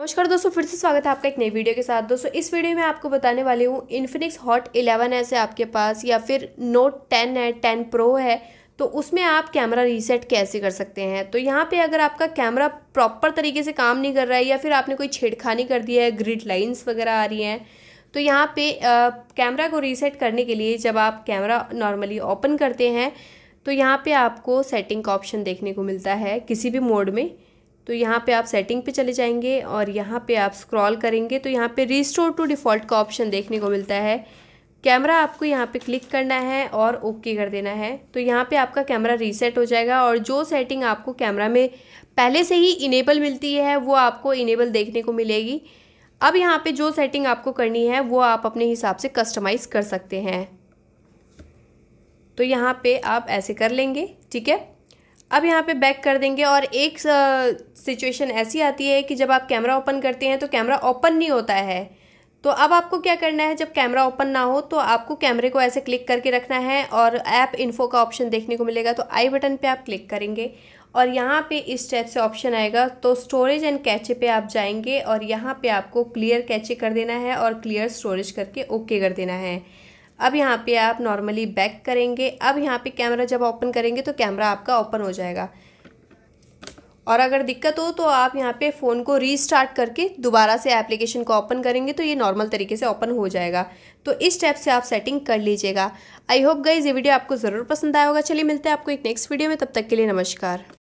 नमस्कार दोस्तों फिर से स्वागत है आपका एक नई वीडियो के साथ दोस्तों इस वीडियो में आपको बताने वाली हूँ इन्फिनिक्स हॉट एस ऐसे आपके पास या फिर नोट टेन है टेन प्रो है तो उसमें आप कैमरा रीसेट कैसे कर सकते हैं तो यहाँ पे अगर आपका कैमरा प्रॉपर तरीके से काम नहीं कर रहा है या फिर आपने कोई छेड़खानी कर दी है ग्रिड लाइन्स वगैरह आ रही हैं तो यहाँ पे कैमरा को रीसेट करने के लिए जब आप कैमरा नॉर्मली ओपन करते हैं तो यहाँ पर आपको सेटिंग का ऑप्शन देखने को मिलता है किसी भी मोड में तो यहाँ पे आप सेटिंग पे चले जाएंगे और यहाँ पे आप स्क्रॉल करेंगे तो यहाँ पे रिस्टोर टू डिफ़ॉल्ट का ऑप्शन देखने को मिलता है कैमरा आपको यहाँ पे क्लिक करना है और ओके कर देना है तो यहाँ पे आपका कैमरा रीसेट हो जाएगा और जो सेटिंग आपको कैमरा में पहले से ही इनेबल मिलती है वो आपको इनेबल देखने को मिलेगी अब यहाँ पर जो सेटिंग आपको करनी है वो आप अपने हिसाब से कस्टमाइज़ कर सकते हैं तो यहाँ पर आप ऐसे कर लेंगे ठीक है अब यहाँ पे बैक कर देंगे और एक सिचुएशन ऐसी आती है कि जब आप कैमरा ओपन करते हैं तो कैमरा ओपन नहीं होता है तो अब आपको क्या करना है जब कैमरा ओपन ना हो तो आपको कैमरे को ऐसे क्लिक करके रखना है और ऐप इन्फो का ऑप्शन देखने को मिलेगा तो आई बटन पे आप क्लिक करेंगे और यहाँ पे इस टाइप से ऑप्शन आएगा तो स्टोरेज एंड कैचे पे आप जाएंगे और यहाँ पे आपको क्लियर कैचे कर देना है और क्लियर स्टोरेज करके ओके कर देना है अब यहाँ पे आप नॉर्मली बैक करेंगे अब यहाँ पे कैमरा जब ओपन करेंगे तो कैमरा आपका ओपन हो जाएगा और अगर दिक्कत हो तो आप यहाँ पे फ़ोन को रीस्टार्ट करके दोबारा से एप्लीकेशन को ओपन करेंगे तो ये नॉर्मल तरीके से ओपन हो जाएगा तो इस स्टेप से आप सेटिंग कर लीजिएगा आई होप गाइज ये वीडियो आपको ज़रूर पसंद आया होगा चलिए मिलते हैं आपको एक नेक्स्ट वीडियो में तब तक के लिए नमस्कार